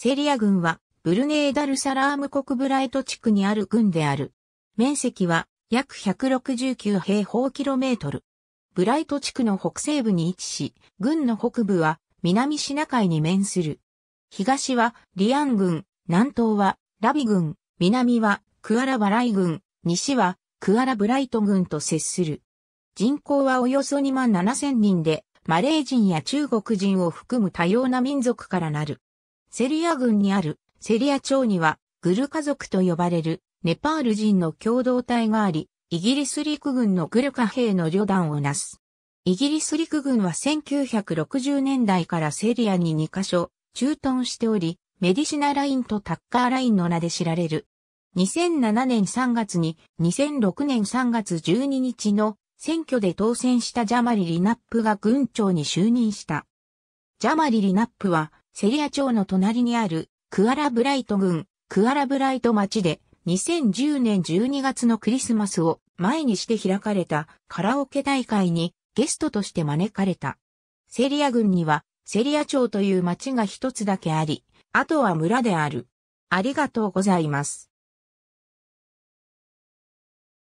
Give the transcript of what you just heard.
セリア軍は、ブルネーダルサラーム国ブライト地区にある軍である。面積は、約169平方キロメートル。ブライト地区の北西部に位置し、軍の北部は、南シナ海に面する。東は、リアン軍、南東は、ラビ軍、南は、クアラバライ軍、西は、クアラブライト軍と接する。人口はおよそ2万7千人で、マレー人や中国人を含む多様な民族からなる。セリア郡にあるセリア町にはグル家族と呼ばれるネパール人の共同体があり、イギリス陸軍のグルカ兵の旅団をなす。イギリス陸軍は1960年代からセリアに2カ所駐屯しており、メディシナラインとタッカーラインの名で知られる。2007年3月に2006年3月12日の選挙で当選したジャマリ・リナップが軍長に就任した。ジャマリ・リナップはセリア町の隣にあるクアラブライト郡、クアラブライト町で2010年12月のクリスマスを前にして開かれたカラオケ大会にゲストとして招かれた。セリア郡にはセリア町という町が一つだけあり、あとは村である。ありがとうございます。